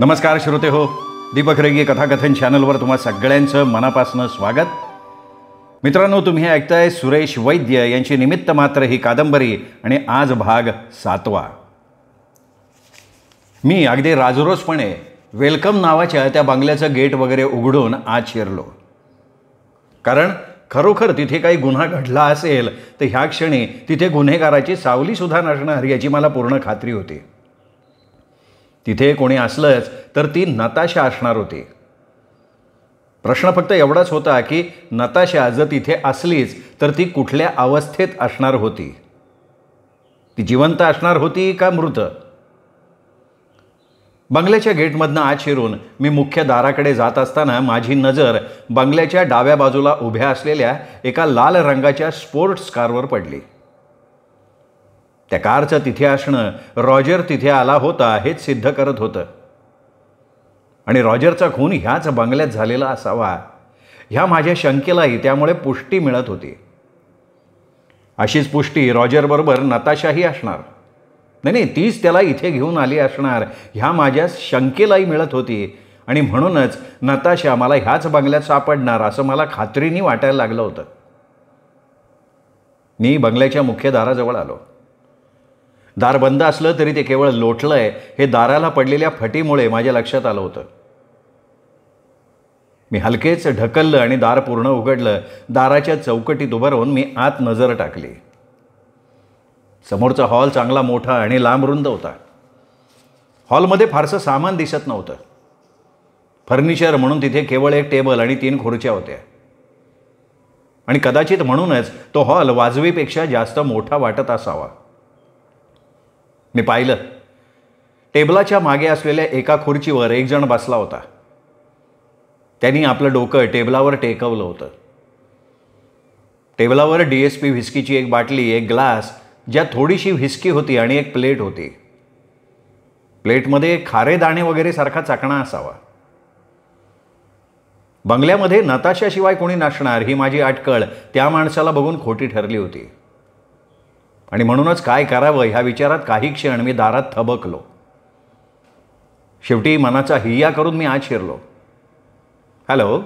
नमस्कार श्रोते हो दीपक रेगी कथाकथन चॅनलवर तुम्हा सगळ्यांचं मनापासनं स्वागत मित्रांनो तुम्ही ऐकताय सुरेश वैद्य यांची निमित्त मात्र ही कादंबरी आणि आज भाग सातवा मी अगदी राजरोसपणे वेलकम नावाच्या त्या बंगल्याचं गेट वगैरे उघडून आज शिरलो कारण खरोखर तिथे काही गुन्हा घडला असेल तर ह्या क्षणी तिथे गुन्हेगाराची सावलीसुद्धा नसणार याची मला पूर्ण खात्री होती तिथे कोणी असलंच तर ती नताशा असणार होती प्रश्न फक्त एवढाच होता की नताशा जर तिथे असलीच तर ती कुठल्या अवस्थेत असणार होती ती जिवंत असणार होती का मृत बंगल्याच्या गेटमधनं आत शिरून मी मुख्य दाराकडे जात असताना माझी नजर बंगल्याच्या डाव्या बाजूला उभ्या असलेल्या एका लाल रंगाच्या स्पोर्ट्स कारवर पडली त्या कारचं तिथे असणं रॉजर तिथे आला होता हेच सिद्ध करत होतं आणि रॉजरचा खून ह्याच बंगल्यात झालेला असावा ह्या माझ्या शंकेलाही त्यामुळे पुष्टी मिळत होती अशीच पुष्टी रॉजरबरोबर नताशाही असणार नाही नाही तीच त्याला इथे घेऊन आली असणार ह्या माझ्या शंकेलाही मिळत होती आणि म्हणूनच नताशा मला ह्याच बंगल्यात सापडणार असं मला खात्रीने वाटायला लागलं होतं मी बंगल्याच्या मुख्य दाराजवळ आलो दार बंद असलं तरी ते केवळ लोटलं आहे हे दाराला पडलेल्या फटीमुळे माझ्या लक्षात आलं होतं मी हलकेच ढकललं आणि दार पूर्ण उघडलं दाराच्या चौकटीत उभं मी आत नजर टाकली समोरचा हॉल चांगला मोठा आणि लांब रुंद होता हॉलमध्ये फारसं सामान दिसत नव्हतं फर्निचर म्हणून तिथे केवळ एक टेबल आणि तीन खुर्च्या होत्या आणि कदाचित म्हणूनच तो हॉल वाजवीपेक्षा जास्त मोठा वाटत असावा मी पाहिलं टेबलाच्या मागे असलेल्या एका खुर्चीवर एक जण बसला होता त्यांनी आपलं डोकं टेबलावर टेकवलं होतं टेबलावर डी एस पी व्हिस्कीची एक बाटली एक ग्लास ज्यात थोडीशी व्हिस्की होती आणि एक प्लेट होती प्लेटमध्ये खारे दाणे वगैरे सारखा चाकणा असावा बंगल्यामध्ये नताशाशिवाय कोणी नसणार ही माझी अटकळ त्या माणसाला बघून खोटी ठरली होती आणि म्हणूनच काय करावं ह्या विचारात काही क्षण मी दारात थबकलो शेवटी मनाचा हिया करून मी आज शिरलो हॅलो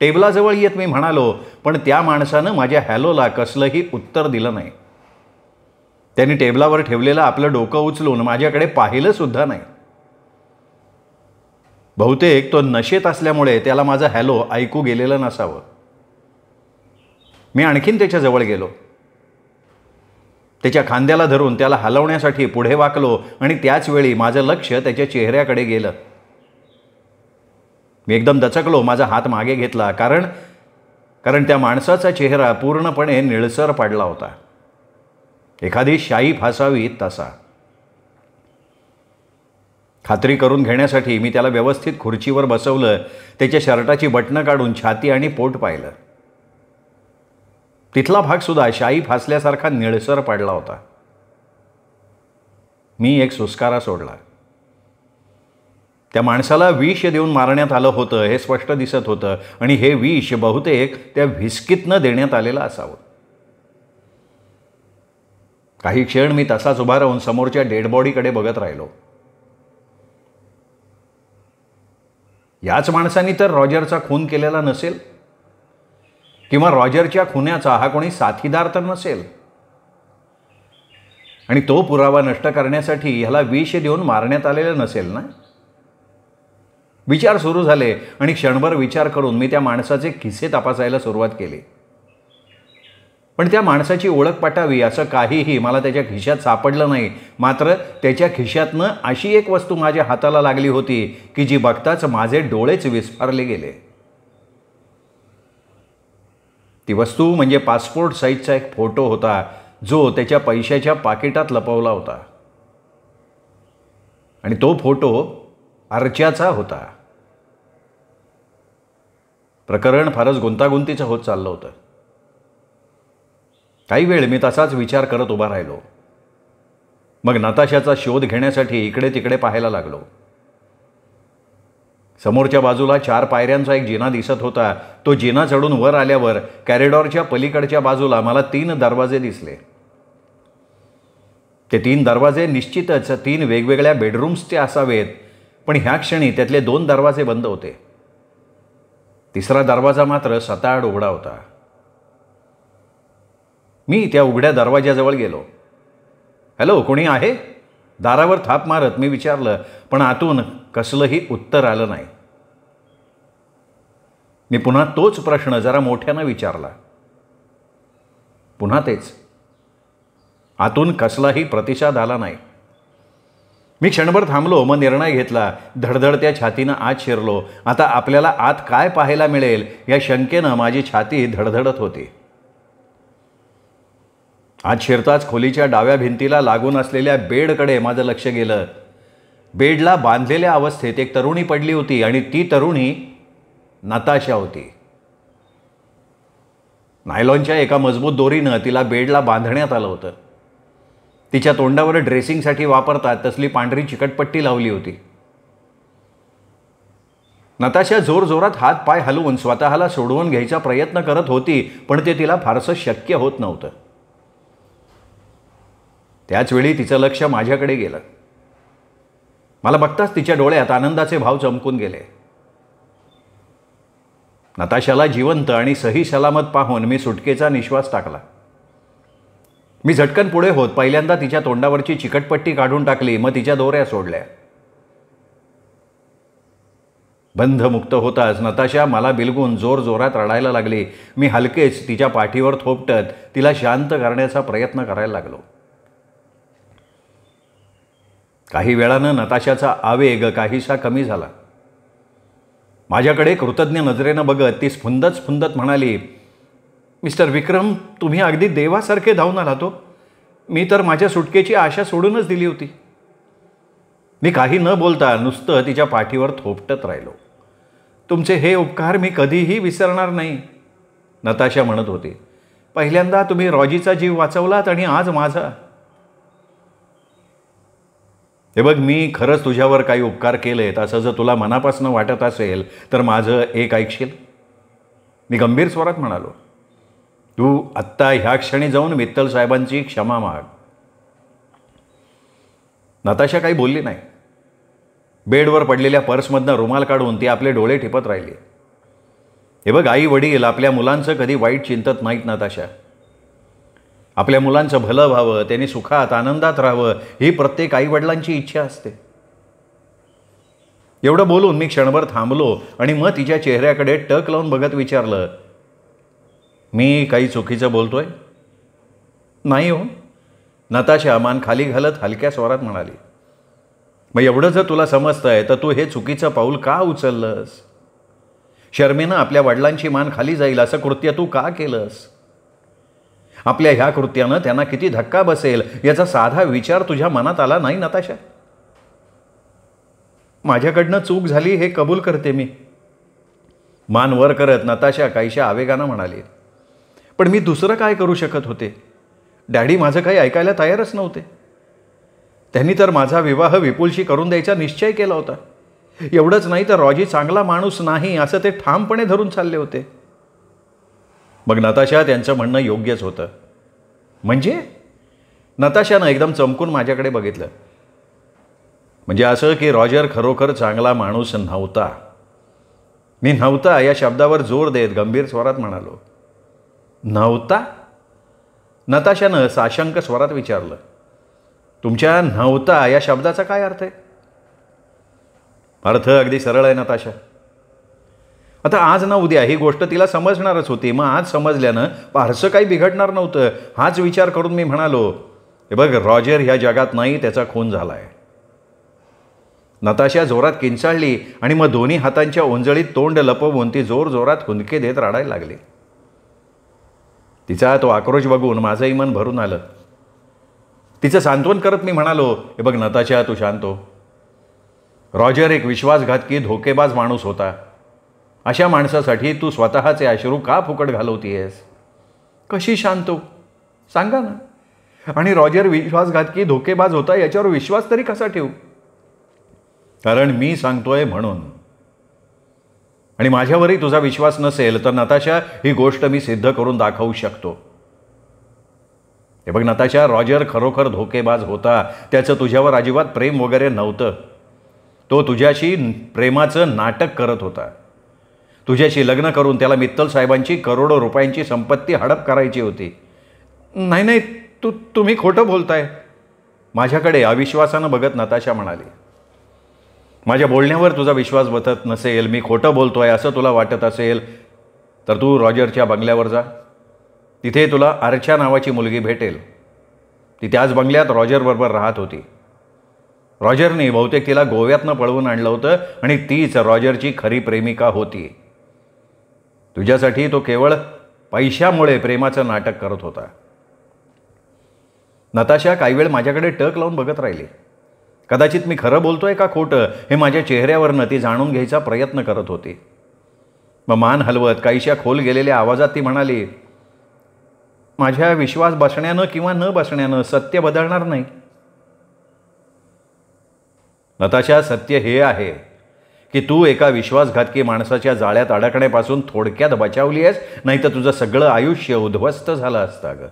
टेबलाजवळ येत मी म्हणालो पण त्या माणसानं माझ्या हॅलोला कसलंही उत्तर दिलं नाही त्यांनी टेबलावर ठेवलेलं आपलं डोकं उचलून माझ्याकडे पाहिलं सुद्धा नाही बहुतेक तो नशेत असल्यामुळे त्याला माझं हॅलो ऐकू गेलेलं नसावं मी आणखीन त्याच्याजवळ गेलो त्याच्या खांद्याला धरून त्याला हलवण्यासाठी पुढे वाकलो आणि त्याचवेळी माझं लक्ष त्याच्या चेहऱ्याकडे गेलं मी एकदम दचकलो माझा हात मागे घेतला कारण कारण त्या माणसाचा चेहरा पूर्णपणे निळसर पडला होता एखादी शाई फासावी तसा खात्री करून घेण्यासाठी मी त्याला व्यवस्थित खुर्चीवर बसवलं त्याच्या शर्टाची बटणं काढून छाती आणि पोट पाहिलं तिथला सुद्धा शाई फासल्यासारखा निळसर पडला होता मी एक सुस्कारा सोडला त्या माणसाला विष देऊन मारण्यात आलं होतं हे स्पष्ट दिसत होतं आणि हे विष बहुतेक त्या व्हिस्कीतनं देण्यात आलेलं असावं काही क्षण मी तसाच उभा राहून समोरच्या डेडबॉडीकडे बघत राहिलो याच माणसांनी तर रॉजरचा खून केलेला नसेल किंवा रॉजरच्या खुन्याचा हा कोणी साथीदार तर नसेल आणि तो पुरावा नष्ट करण्यासाठी ह्याला विष देऊन मारण्यात आलेलं नसेल ना विचार सुरू झाले आणि क्षणभर विचार करून मी त्या माणसाचे किस्से तपासायला सुरुवात केली पण त्या माणसाची ओळख पटावी असं काहीही मला त्याच्या खिशात सापडलं नाही मात्र त्याच्या खिशातनं अशी एक वस्तू माझ्या हाताला लागली होती की जी बघताच माझे डोळेच विस्फारले गेले ती वस्तू म्हणजे पासपोर्ट साईजचा एक फोटो होता जो त्याच्या पैशाच्या पाकिटात लपवला होता आणि तो फोटो अर्च्याचा होता प्रकरण फारच गुंतागुंतीचं होत चाललं होतं काही वेळ मी तसाच विचार करत उभा राहिलो मग नताशाचा शोध घेण्यासाठी इकडे तिकडे पाहायला लागलो समोरच्या बाजूला चार पायऱ्यांचा एक जिना दिसत होता तो जिना चढून वर आल्यावर कॅरिडॉरच्या पलीकडच्या बाजूला मला तीन दरवाजे दिसले ते तीन दरवाजे निश्चितच तीन वेगवेगळ्या बेडरूम्सचे असावेत पण ह्या क्षणी त्यातले दोन दरवाजे बंद होते तिसरा दरवाजा मात्र सताड उघडा होता मी त्या उघड्या दरवाज्याजवळ गेलो हॅलो कोणी आहे दारावर थाप मारत मी विचारलं पण आतून कसलंही उत्तर आलं नाही मी पुन्हा तोच प्रश्न जरा मोठ्यानं विचारला पुन्हा तेच आतून कसलाही प्रतिसाद आला नाही मी क्षणभर थांबलो मग निर्णय घेतला धडधडत्या छातीनं आत शिरलो आता आपल्याला आत काय पाहायला मिळेल या शंकेनं माझी छाती धडधडत होती आत शिरताच खोलीच्या डाव्या भिंतीला लागून असलेल्या बेडकडे माझं लक्ष गेलं बेडला बांधलेल्या अवस्थेत एक तरुणी पडली होती आणि ती तरुणी नताशा होती नायलॉनच्या एका मजबूत दोरीनं तिला बेडला बांधण्यात आलं होतं तिच्या तोंडावर ड्रेसिंगसाठी वापरतात तसली पांढरी चिकटपट्टी लावली होती नताशा जोरजोरात हात पाय हलवून स्वतःला सोडवून घ्यायचा प्रयत्न करत होती पण ते तिला फारसं शक्य होत नव्हतं त्याचवेळी तिचं लक्ष माझ्याकडे गेलं मला बघताच तिच्या डोळ्यात आनंदाचे भाव चमकून गेले नताशाला जिवंत आणि सही सलामत पाहून मी सुटकेचा निश्वास टाकला मी झटकन पुढे होत पहिल्यांदा तिच्या तोंडावरची चिकटपट्टी काढून टाकली मग तिच्या दोऱ्या सोडल्या बंधमुक्त होताच नताशा मला बिलगून जोर जोरात रडायला लागली मी हलकेच तिच्या पाठीवर थोपटत तिला शांत करण्याचा प्रयत्न करायला लागलो काही वेळानं नताशाचा आवेग काहीसा कमी झाला माझ्याकडे कृतज्ञ नजरेनं बघत ती स्फुंदत स्फुंदत म्हणाली मिस्टर विक्रम तुम्ही अगदी देवासारखे धावून आला तो हो. मी तर माझ्या सुटकेची आशा सोडूनच दिली होती मी काही न बोलता नुसतं तिच्या पाठीवर थोपटत राहिलो तुमचे हे उपकार मी कधीही विसरणार नाही नताशा म्हणत होती पहिल्यांदा तुम्ही रॉजीचा जीव वाचवलात आणि आज माझा हे बघ मी खरंच तुझ्यावर काही उपकार केलेत असं जर तुला मनापासून वाटत असेल तर माझं एक ऐकशील मी गंभीर स्वरात म्हणालो तू आत्ता ह्या क्षणी जाऊन मित्तल साहेबांची क्षमा माग नताशा काही बोलली नाही बेडवर पडलेल्या पर्समधनं रुमाल काढून ती आपले डोळे ठिपत राहिली हे बघ आई वडील आपल्या मुलांचं कधी वाईट चिंतत नाहीत नताशा आपल्या मुलांचं भलं व्हावं त्यांनी सुखात आनंदात राहावं ही प्रत्येक आईवडिलांची इच्छा असते एवढं बोलून मी क्षणभर थांबलो आणि मग तिच्या चेहऱ्याकडे टक लावून बघत विचारलं मी काही चुकीचं बोलतोय नाही हो नताशा मान खाली घालत हलक्या स्वरात म्हणाली मग एवढं जर तुला समजतंय तर तू हे चुकीचं पाऊल का उचललंस शर्मेनं आपल्या वडिलांची मान खाली जाईल असं कृत्य तू का केलंस आपल्या ह्या कृत्यानं त्यांना किती धक्का बसेल याचा साधा विचार तुझ्या मनात आला नाही नताशा माझ्याकडनं चूक झाली हे कबूल करते मी मान वर करत नताशा काहीशा आवेगानं म्हणाली पण मी दुसरं काय करू शकत होते डॅडी माझं काही ऐकायला तयारच नव्हते त्यांनी तर माझा विवाह विपुलशी करून द्यायचा निश्चय केला होता एवढंच नाही तर रॉजी चांगला माणूस नाही असं ते ठामपणे धरून चालले होते मग नताशा त्यांचं म्हणणं योग्यच होतं म्हणजे नताशानं एकदम चमकून माझ्याकडे बघितलं म्हणजे असं की रॉजर खरोखर चांगला माणूस नव्हता मी नव्हता या शब्दावर जोर देत गंभीर स्वरात म्हणालो नव्हता नताशानं साशंक स्वरात विचारलं तुमच्या नव्हता या शब्दाचा काय अर्थ आहे अर्थ अगदी सरळ आहे नताशा आता आज ना उद्या ही गोष्ट तिला समजणारच होती मग आज समजल्यानं फारसं काही बिघडणार नव्हतं हाच विचार करून मी म्हणालो हे बघ रॉजर ह्या जगात नाही त्याचा खून झाला आहे नताशा जोरात किंचाळली आणि मग दोन्ही हातांच्या ओंजळीत तोंड लपवून ती जोर जोरात हुंदके देत रडायला लागली तिचा तो आक्रोश बघून माझंही मन भरून आलं तिचं सांत्वन करत मी म्हणालो हे बघ नताशा तू शांतो हो. रॉजर एक विश्वासघातकी धोकेबाज माणूस होता अशा माणसासाठी तू स्वतःचे अश्रू का फुकट घालवतीयस कशी शांतो हो? सांगा ना आणि रॉजर विश्वासघातकी धोकेबाज होता याच्यावर विश्वास तरी कसा ठेवू कारण मी सांगतोय म्हणून आणि माझ्यावरही तुझा विश्वास नसेल तर नताशा ही गोष्ट मी सिद्ध करून दाखवू शकतो हे बघ नताशा रॉजर खरोखर धोकेबाज होता त्याचं तुझ्यावर अजिबात प्रेम वगैरे नव्हतं तो तुझ्याशी प्रेमाचं नाटक करत होता तुझ्याशी लग्न करून त्याला मित्तल साहेबांची करोडो रुपयांची संपत्ती हडप करायची होती नाही नाही तू तुम्ही खोटं बोलताय माझ्याकडे अविश्वासानं बघत नताशा म्हणाली माझ्या बोलण्यावर तुझा विश्वास बसत नसेल मी खोटं बोलतो आहे असं तुला वाटत असेल तर तू रॉजरच्या बंगल्यावर जा तिथे तुला आरच्या नावाची मुलगी भेटेल ती त्याच बंगल्यात रॉजरबरोबर राहत होती रॉजरने बहुतेक तिला गोव्यातनं पळवून आणलं होतं आणि तीच रॉजरची खरी प्रेमिका होती तुझ्यासाठी तो केवळ पैशामुळे प्रेमाचं नाटक करत होता नताशा काही वेळ माझ्याकडे टक लावून बघत राहिली कदाचित मी खरं बोलतोय का खोटं हे माझ्या चेहऱ्यावरनं ती जाणून घ्यायचा प्रयत्न करत होती मग मान हलवत काहीशा खोल गेलेल्या आवाजात ती म्हणाली माझ्या विश्वास बसण्यानं किंवा न बसण्यानं सत्य बदलणार नाही नताशा सत्य हे आहे की तू एका विश्वासघातकी माणसाच्या जाळ्यात अडकण्यापासून थोडक्यात बचावली आहेस नाही तर तुझं सगळं आयुष्य उद्ध्वस्त झालं असतं अगं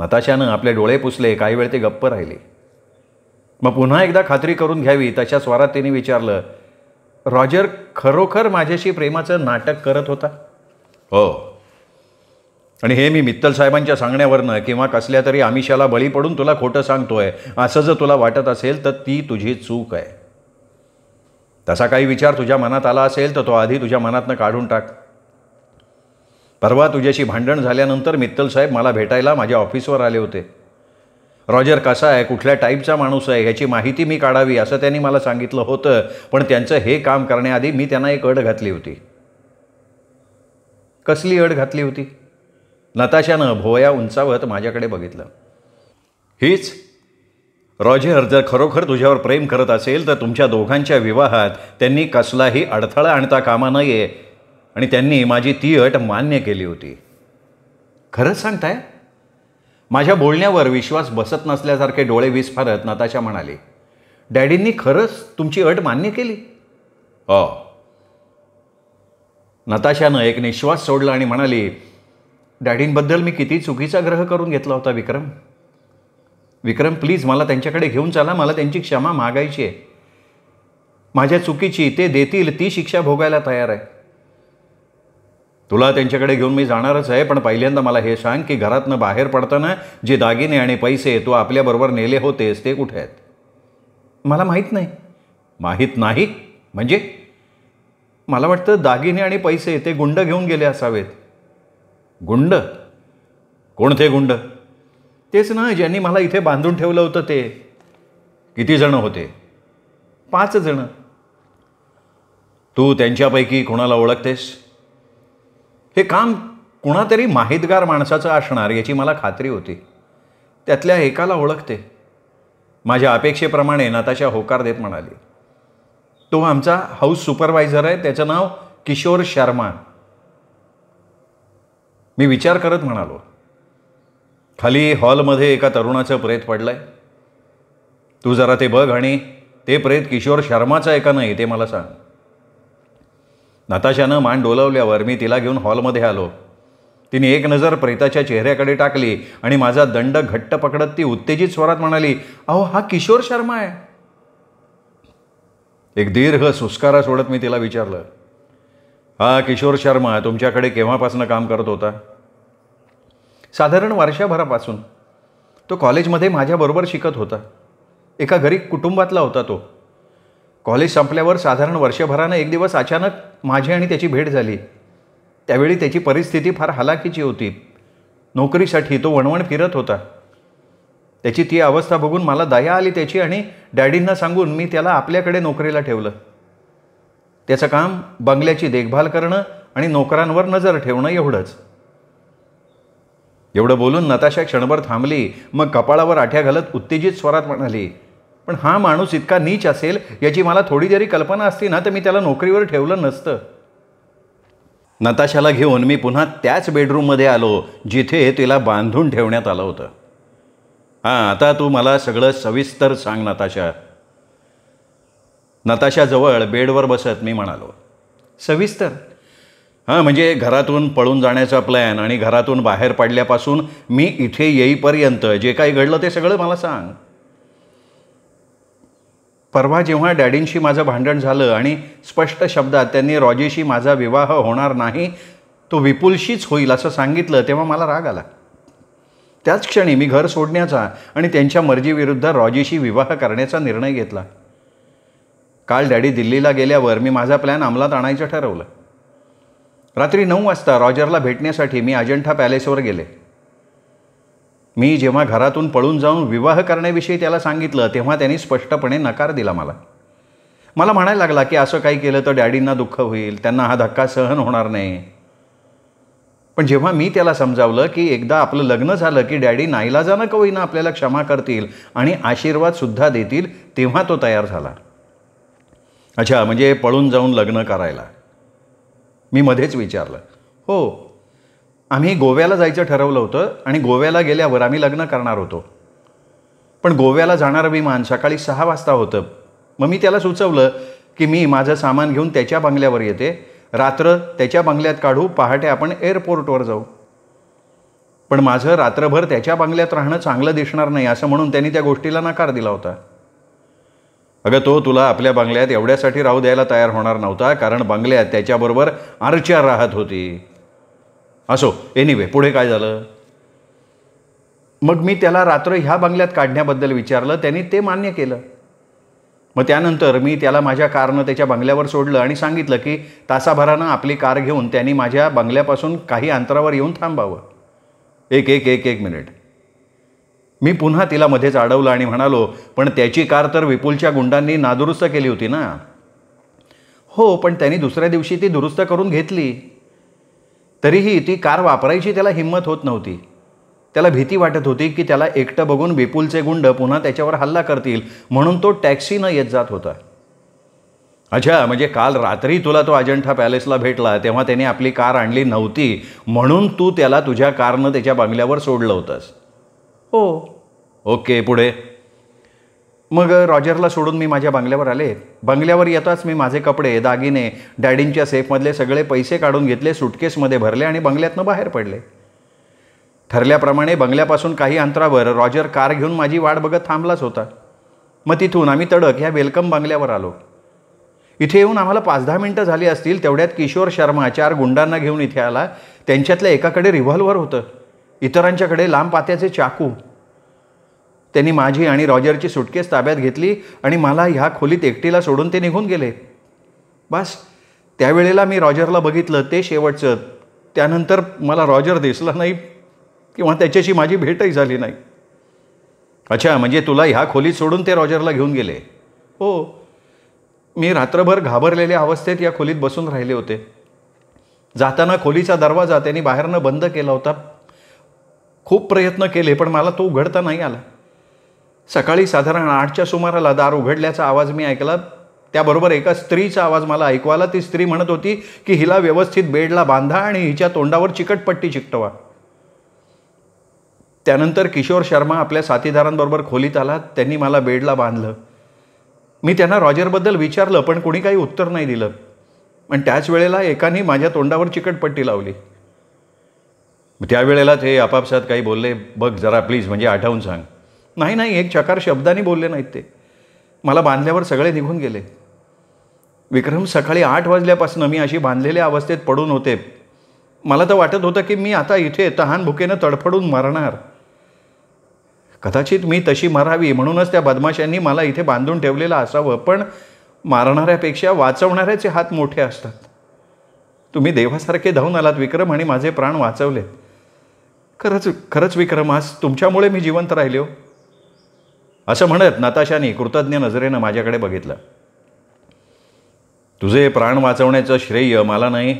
नताशानं आपले डोळे पुसले काही वेळ ते गप्प राहिले मग पुन्हा एकदा खात्री करून घ्यावी तशा स्वरात तिने विचारलं रॉजर खरोखर माझ्याशी प्रेमाचं नाटक करत होता हो आणि हे मी मित्तल साहेबांच्या सांगण्यावरनं किंवा कसल्या तरी आमिषाला बळी पडून तुला खोटं सांगतोय असं जर तुला वाटत असेल तर ती तुझी चूक आहे तसा काही विचार तुझ्या मनात आला असेल तर तो आधी तुझ्या मनातनं काढून टाक परवा तुझ्याशी भांडण झाल्यानंतर मित्तल साहेब मला भेटायला माझ्या ऑफिसवर आले होते रॉजर कसा आहे कुठल्या टाईपचा माणूस आहे ह्याची माहिती मी काढावी असं त्यांनी मला सांगितलं होतं पण त्यांचं हे काम करण्याआधी मी त्यांना एक अड घातली होती कसली अड घातली होती नताशानं भोया उंचावत माझ्याकडे बघितलं हीच रॉजर जर खरोखर तुझ्यावर प्रेम करत असेल तर तुमच्या दोघांच्या विवाहात त्यांनी कसलाही अडथळा आणता कामा नये आणि त्यांनी माझी ती अट मान्य केली होती खरंच सांगताय माझ्या बोलण्यावर विश्वास बसत नसल्यासारखे डोळे विस्फारत नताशा म्हणाली डॅडींनी खरंच तुमची अट मान्य केली अ हो. नताशानं एक निश्वास सोडला आणि म्हणाली डॅडींबद्दल मी किती चुकीचा ग्रह करून घेतला होता विक्रम विक्रम प्लीज मला त्यांच्याकडे घेऊन चला मला त्यांची क्षमा मागायची आहे माझ्या चुकीची ते देतील ती शिक्षा भोगायला तयार आहे तुला त्यांच्याकडे घेऊन मी जाणारच आहे पण पहिल्यांदा मला हे सांग की घरातनं बाहेर पडताना जे दागिने आणि पैसे तू आपल्याबरोबर नेले होतेस ते कुठे आहेत मला माहीत नाही माहीत नाही म्हणजे मला वाटतं दागिने आणि पैसे ते गुंड घेऊन गेले असावेत गुंड कोणते गुंड तेच ना ज्यांनी मला इथे बांधून ठेवलं होतं ते किती जण होते पाच जण तू त्यांच्यापैकी कोणाला ओळखतेस हे काम कुणातरी माहितगार माणसाचं असणार याची मला खात्री होती त्यातल्या एकाला ओळखते माझ्या अपेक्षेप्रमाणे नाताच्या होकार देत म्हणाली तो आमचा हाऊस सुपरवायझर आहे त्याचं नाव किशोर शर्मा मी विचार करत म्हणालो खाली हॉलमध्ये एका तरुणाचं प्रेत पडलं आहे तू जरा ते बघ आणि ते प्रेत किशोर शर्माचा आहे का नाही ते मला सांग नताशानं मान डोलवल्यावर मी तिला घेऊन हॉलमध्ये आलो तिने एक नजर प्रेताच्या चेहऱ्याकडे टाकली आणि माझा दंड घट्ट पकडत ती उत्तेजित स्वरात म्हणाली अहो हा किशोर शर्मा आहे एक दीर्घ सुस्कारा सोडत मी तिला विचारलं हा किशोर शर्मा तुमच्याकडे केव्हापासून काम करत होता साधारण वर्षभरापासून तो कॉलेजमध्ये माझ्याबरोबर शिकत होता एका घरी कुटुंबातला होता तो कॉलेज संपल्यावर साधारण वर्षभरानं एक दिवस अचानक माझी आणि त्याची भेट झाली त्यावेळी त्याची परिस्थिती फार हलाखीची होती नोकरीसाठी तो वणवण फिरत होता त्याची ती अवस्था बघून मला दया आली त्याची आणि डॅडींना सांगून मी त्याला आपल्याकडे नोकरीला ठेवलं त्याचं काम बंगल्याची देखभाल करणं आणि नोकरांवर नजर ठेवणं एवढंच एवढं बोलून नताशा क्षणभर थांबली मग कपाळावर आठ्या घालत उत्तेजित स्वरात म्हणाली पण हा माणूस इतका नीच असेल याची मला थोडी जरी कल्पना असती ना तर मी त्याला नोकरीवर ठेवलं नसतं नताशाला घेऊन मी पुन्हा त्याच बेडरूममध्ये आलो जिथे तिला बांधून ठेवण्यात आलं होतं हां आता तू मला सगळं सविस्तर सांग नताशा नताशाजवळ बेडवर बसत मी म्हणालो सविस्तर हां म्हणजे घरातून पळून जाण्याचा प्लॅन आणि घरातून बाहेर पडल्यापासून मी इथे येईपर्यंत जे काही घडलं ते सगळं मला सांग परवा जेव्हा डॅडींशी माझं भांडण झालं आणि स्पष्ट शब्दात त्यांनी रॉजेशी माझा विवाह होणार नाही तो विपुलशीच होईल असं सांगितलं तेव्हा मला राग आला त्याच क्षणी मी घर सोडण्याचा आणि त्यांच्या मर्जीविरुद्ध रॉजीशी विवाह करण्याचा निर्णय घेतला काल डॅडी दिल्लीला गेल्यावर मी माझा प्लॅन अंमलात आणायचं ठरवलं रात्री नऊ वाजता रॉजरला भेटण्यासाठी मी अजंठा पॅलेसवर गेले मी जेव्हा घरातून पळून जाऊन विवाह करण्याविषयी त्याला सांगितलं तेव्हा त्यांनी स्पष्टपणे नकार दिला मला मला म्हणायला लागला की असं काही केलं तर डॅडींना दुःख होईल त्यांना हा धक्का सहन होणार नाही पण जेव्हा मी त्याला समजावलं की एकदा आपलं लग्न झालं की डॅडी नाईलाजानं का होईना आपल्याला क्षमा करतील आणि आशीर्वादसुद्धा देतील तेव्हा तो तयार झाला अच्छा म्हणजे पळून जाऊन लग्न करायला मी मध्येच विचारलं हो आम्ही गोव्याला जायचं ठरवलं होतं आणि गोव्याला गेल्यावर आम्ही लग्न करणार होतो पण गोव्याला जाणारं विमान सकाळी सहा वाजता होतं मग मी त्याला सुचवलं की मी माझं सामान घेऊन त्याच्या बंगल्यावर येते रात्र त्याच्या बंगल्यात काढू पहाटे आपण एअरपोर्टवर जाऊ पण माझं रात्रभर त्याच्या बंगल्यात राहणं चांगलं दिसणार नाही असं म्हणून त्यांनी त्या गोष्टीला नकार दिला होता अगं तो तुला आपल्या बंगल्यात एवढ्यासाठी राहू द्यायला तयार होणार नव्हता कारण बंगल्यात त्याच्याबरोबर आरच्या राहत होती असो एनिवे पुढे काय झालं मग मी त्याला रात्र ह्या बंगल्यात काढण्याबद्दल विचारलं त्यांनी ते मान्य केलं मग त्यानंतर मी त्याला माझ्या कारनं त्याच्या बंगल्यावर सोडलं आणि सांगितलं की तासाभरानं आपली कार घेऊन त्यांनी माझ्या बंगल्यापासून काही अंतरावर येऊन थांबावं एक एक एक एक मिनिट मी पुन्हा तिला मध्येच अडवलं आणि म्हणालो पण त्याची कार तर विपुलच्या गुंडांनी नादुरुस्त केली होती ना हो पण त्यांनी दुसऱ्या दिवशी ती दुरुस्त करून घेतली तरीही ती कार वापरायची त्याला हिंमत होत नव्हती त्याला भीती वाटत होती की त्याला एकटं बघून विपुलचे गुंड पुन्हा त्याच्यावर हल्ला करतील म्हणून तो टॅक्सीनं येत जात होता अच्छा म्हणजे काल रात्री तुला तो अजंठा पॅलेसला भेटला तेव्हा त्याने आपली कार आणली नव्हती म्हणून तू त्याला तुझ्या कारनं त्याच्या बंगल्यावर सोडलं होतंस हो ओके पुढे मग रॉजरला सोडून मी माझ्या बंगल्यावर आले बंगल्यावर येताच मी माझे कपडे दागिने डॅडींच्या सेफमधले सगळे पैसे काढून घेतले सुटकेसमध्ये भरले आणि बंगल्यातनं बाहेर पडले ठरल्याप्रमाणे बंगल्यापासून काही अंतरावर रॉजर कार घेऊन माझी वाट बघत थांबलाच होता मग तिथून आम्ही तडक ह्या वेलकम बंगल्यावर आलो इथे येऊन आम्हाला पाच दहा मिनटं झाली असतील तेवढ्यात किशोर शर्मा चार गुंडांना घेऊन इथे आला त्यांच्यातल्या एकाकडे रिव्हॉल्वर होतं इतरांच्याकडे लांब पात्याचे चाकू त्यांनी माझी आणि रॉजरची सुटकेस ताब्यात घेतली आणि मला ह्या खोलीत एकटीला सोडून ते निघून गेले बस त्यावेळेला मी रॉजरला बघितलं ते शेवटचं त्यानंतर मला रॉजर दिसला नाही किंवा त्याच्याशी माझी भेटही झाली नाही अच्छा म्हणजे तुला ह्या खोलीत सोडून ते रॉजरला घेऊन गेले हो मी रात्रभर घाबरलेल्या अवस्थेत या खोलीत बसून राहिले होते जाताना खोलीचा दरवाजा त्यांनी बाहेरनं बंद केला होता खूप प्रयत्न केले पण मला तो उघडता नाही आला सकाळी साधारण आठच्या सुमाराला दार उघडल्याचा आवाज मी ऐकला त्याबरोबर एका स्त्रीचा आवाज मला ऐकवाला ती स्त्री म्हणत होती की हिला व्यवस्थित बेडला बांधा आणि हिच्या तोंडावर चिकटपट्टी चिकटवा त्यानंतर किशोर शर्मा आपल्या साथीदारांबरोबर खोलीत आला त्यांनी मला बेडला बांधलं मी त्यांना रॉजरबद्दल विचारलं पण कोणी काही उत्तर नाही दिलं पण त्याच वेळेला एकाने माझ्या तोंडावर चिकटपट्टी लावली त्यावेळेला ते आपापसात काही बोलले बघ जरा प्लीज म्हणजे आठवून सांग नाही नाही एक चकार शब्दाने बोलले नाहीत ते मला बांधल्यावर सगळे निघून गेले विक्रम सकाळी आठ वाजल्यापासून मी अशी बांधलेल्या अवस्थेत पडून होते मला तर वाटत होतं की मी आता इथे तहान भुकेनं तडफडून मरणार कदाचित मी तशी मरावी म्हणूनच त्या बदमाशांनी मला इथे बांधून ठेवलेलं असावं पण मारणाऱ्यापेक्षा वाचवणाऱ्याचे हात मोठे असतात तुम्ही देवासारखे धावून आलात विक्रम आणि माझे प्राण वाचवलेत खरंच खरंच विक्रमास तुमच्यामुळे मी जिवंत राहिलो असं म्हणत नताशाने कृतज्ञ नजरेनं माझ्याकडे बघितलं तुझे प्राण वाचवण्याचं श्रेय मला नाही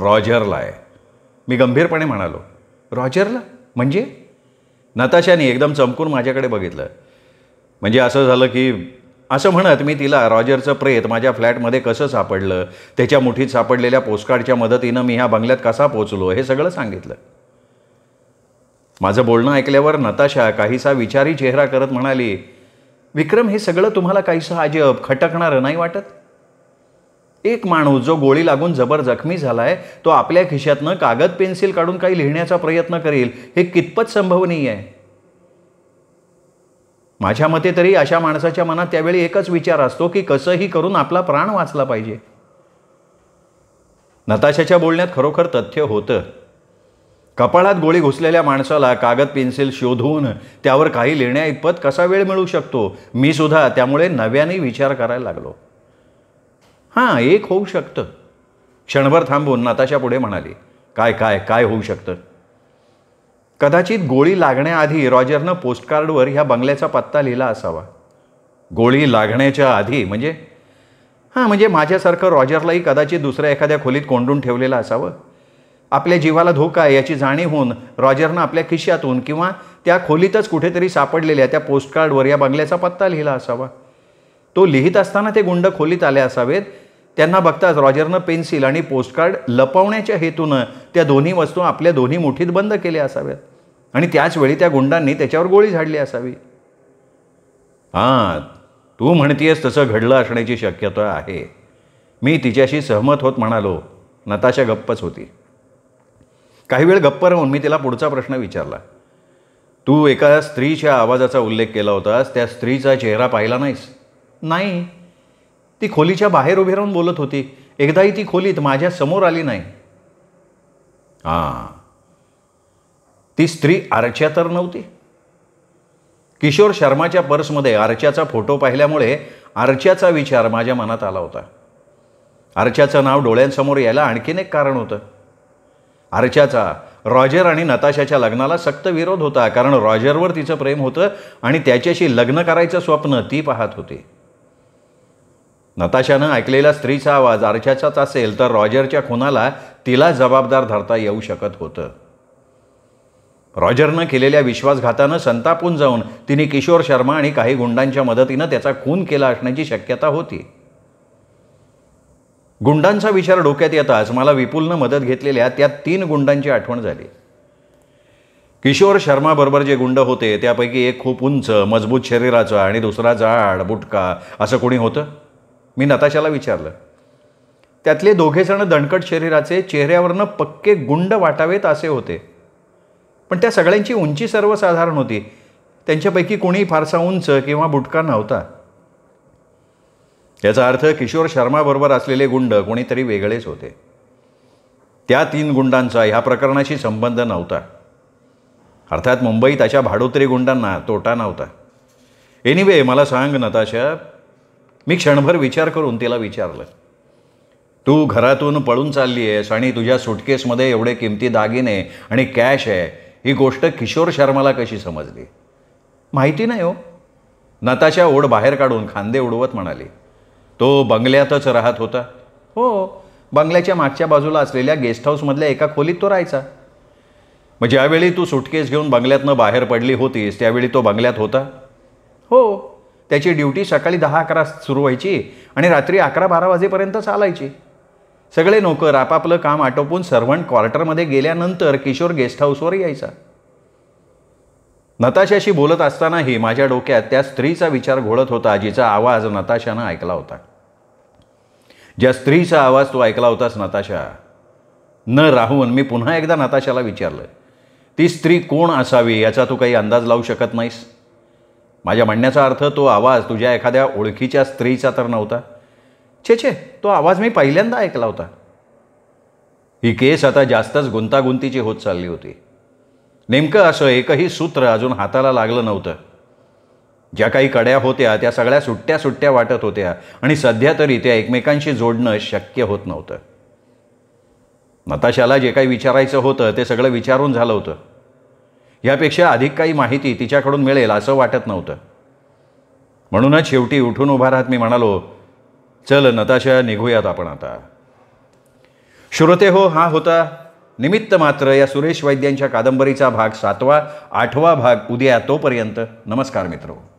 रॉजरला आहे मी गंभीरपणे म्हणालो रॉजरला म्हणजे नताशाने एकदम चमकून माझ्याकडे बघितलं म्हणजे असं झालं की असं म्हणत मी तिला रॉजरचं प्रेत माझ्या फ्लॅटमध्ये कसं सापडलं त्याच्या मुठीत सापडलेल्या पोस्टकार्डच्या मदतीनं मी ह्या बंगल्यात कसा पोचलो हे सगळं सांगितलं माझं बोलणं ऐकल्यावर नताशा काहीसा विचारी चेहरा करत म्हणाली विक्रम हे सगळं तुम्हाला काहीसं अजब खटकणारं नाही वाटत एक माणूस जो गोळी लागून जबर जखमी झालाय तो आपल्या खिशातनं कागद पेन्सिल काढून काही लिहिण्याचा प्रयत्न करेल हे कितपत संभवनीय आहे माझ्या मते तरी अशा माणसाच्या मनात त्यावेळी एकच विचार असतो की कसंही करून आपला प्राण वाचला पाहिजे नताशाच्या बोलण्यात खरोखर तथ्य होतं कपाळात गोळी घुसलेल्या माणसाला कागद पेन्सिल शोधून त्यावर काही लिहिण्या इतपत कसा वेळ मिळू शकतो मी सुद्धा त्यामुळे नव्याने विचार करायला लागलो हां एक होऊ शकतं क्षणभर थांबून नाताशा पुढे म्हणाली काय काय काय होऊ शकतं कदाचित गोळी लागण्याआधी रॉजरनं पोस्टकार्डवर ह्या बंगल्याचा पत्ता लिहिला असावा गोळी लागण्याच्या आधी म्हणजे हां म्हणजे माझ्यासारखं रॉजरलाही कदाचित दुसऱ्या एखाद्या खोलीत कोंडून ठेवलेलं असावं आपल्या जीवाला धोका आहे याची जाणीव होऊन रॉजरनं आपल्या खिशातून किंवा त्या खोलीतच कुठेतरी सापडलेल्या त्या पोस्टकार्डवर या बंगल्याचा पत्ता लिहिला असावा तो लिहित असताना ते गुंड खोलीत आले असावेत त्यांना बघताच रॉजरनं पेन्सिल आणि पोस्टकार्ड लपवण्याच्या हेतूनं त्या दोन्ही वस्तू आपल्या दोन्ही मुठीत बंद केल्या असाव्यात आणि त्याचवेळी त्या गुंडांनी त्याच्यावर गोळी झाडली असावी हां तू म्हणतीयस तसं घडलं असण्याची शक्यता आहे मी तिच्याशी सहमत होत म्हणालो नताशा गप्पच होती काही वेळ गप्प राहून मी तिला पुढचा प्रश्न विचारला तू एका स्त्रीच्या आवाजाचा उल्लेख केला होतास त्या स्त्रीचा चेहरा पाहिला नाहीस नाही ती खोलीच्या बाहेर उभी राहून बोलत होती एकदाही ती खोलीत माझ्या समोर आली नाही हां ती स्त्री आरच्या तर नव्हती किशोर शर्माच्या पर्समध्ये आरच्याचा फोटो पाहिल्यामुळे आरच्याचा विचार माझ्या मनात आला होता आरच्याचं नाव डोळ्यांसमोर यायला आणखीन एक कारण होतं आरच्याचा रॉजर आणि नताशाच्या लग्नाला सक्त विरोध होता कारण रॉजरवर तिचं प्रेम होतं आणि त्याच्याशी लग्न करायचं स्वप्न ती पाहत होती नताशानं ऐकलेला स्त्रीचा आवाज आरच्याचाच असेल तर रॉजरच्या खुनाला तिला जबाबदार धरता येऊ शकत होतं रॉजरनं केलेल्या विश्वासघातानं संतापून जाऊन तिने किशोर शर्मा आणि काही गुंडांच्या मदतीनं त्याचा खून केला असण्याची शक्यता होती गुंडांचा विचार डोक्यात येताच मला विपुलनं मदत घेतलेल्या त्या तीन गुंडांची आठवण झाली किशोर शर्माबरोबर जे गुंड होते त्यापैकी एक खूप उंच मजबूत शरीराचं आणि दुसरा जाड बुटका असं कोणी होतं मी नताशाला विचारलं त्यातले जण दणकट शरीराचे चेहऱ्यावरनं पक्के गुंड वाटावेत असे होते पण त्या सगळ्यांची उंची सर्वसाधारण होती त्यांच्यापैकी कोणी फारसा उंच किंवा बुटका नव्हता याचा अर्थ किशोर शर्माबरोबर असलेले गुंड कोणीतरी वेगळेच होते त्या तीन गुंडांचा ह्या प्रकरणाशी संबंध नव्हता अर्थात मुंबईत अशा भाडोत्री गुंडांना तोटा नव्हता एनिवे मला सांग नताशा मी क्षणभर विचार करून तिला विचारलं तू घरातून पळून चालली आहेस आणि तुझ्या सुटकेसमध्ये एवढे किमती दागिने आणि कॅश आहे ही गोष्ट किशोर शर्माला कशी समजली माहिती नाही हो नताशा ओढ बाहेर काढून खांदे उडवत म्हणाली तो बंगल्यातच राहत होता हो बंगल्याच्या मागच्या बाजूला असलेल्या गेस्ट हाऊसमधल्या एका खोलीत तो राहायचा मग ज्यावेळी तू सुटकेस घेऊन बंगल्यातनं बाहेर पडली होतीस त्यावेळी तो बंगल्यात होता हो त्याची ड्युटी सकाळी दहा अकरा सुरू व्हायची आणि रात्री अकरा बारा वाजेपर्यंत चालायची सगळे नोकर आपापलं काम आटोपून सर्वंट क्वार्टरमध्ये गेल्यानंतर किशोर गेस्ट हाऊसवर यायचा नताशाशी बोलत असतानाही माझ्या डोक्यात त्या स्त्रीचा विचार घोळत होता जिचा आवाज नताशानं ऐकला होता ज्या स्त्रीचा आवाज तो ऐकला होतास नताशा न राहून मी पुन्हा एकदा नताशाला विचारलं ती स्त्री कोण असावी याचा तू काही अंदाज लावू शकत नाहीस माझ्या म्हणण्याचा अर्थ तो आवाज तुझ्या एखाद्या ओळखीच्या स्त्रीचा तर नव्हता छे छे तो आवाज मी पहिल्यांदा ऐकला होता ही केस आता जास्तच गुंतागुंतीची होत चालली होती नेमकं असं एकही सूत्र अजून हाताला लागलं नव्हतं ज्या काही कड्या होत्या त्या सगळ्या सुट्ट्या सुट्ट्या वाटत होत्या आणि सध्या तरी त्या एकमेकांशी जोडणं शक्य होत नव्हतं नताशाला जे काही विचारायचं होतं ते सगळं विचारून झालं होतं यापेक्षा अधिक काही माहिती तिच्याकडून मिळेल असं वाटत नव्हतं म्हणूनच शेवटी उठून उभा राहत मी म्हणालो चल नताशा निघूयात आपण आता श्रोते हो हा होता निमित्त मात्र या सुरेश वैद्यांच्या कादंबरीचा भाग सातवा आठवा भाग उद्या तोपर्यंत नमस्कार मित्रो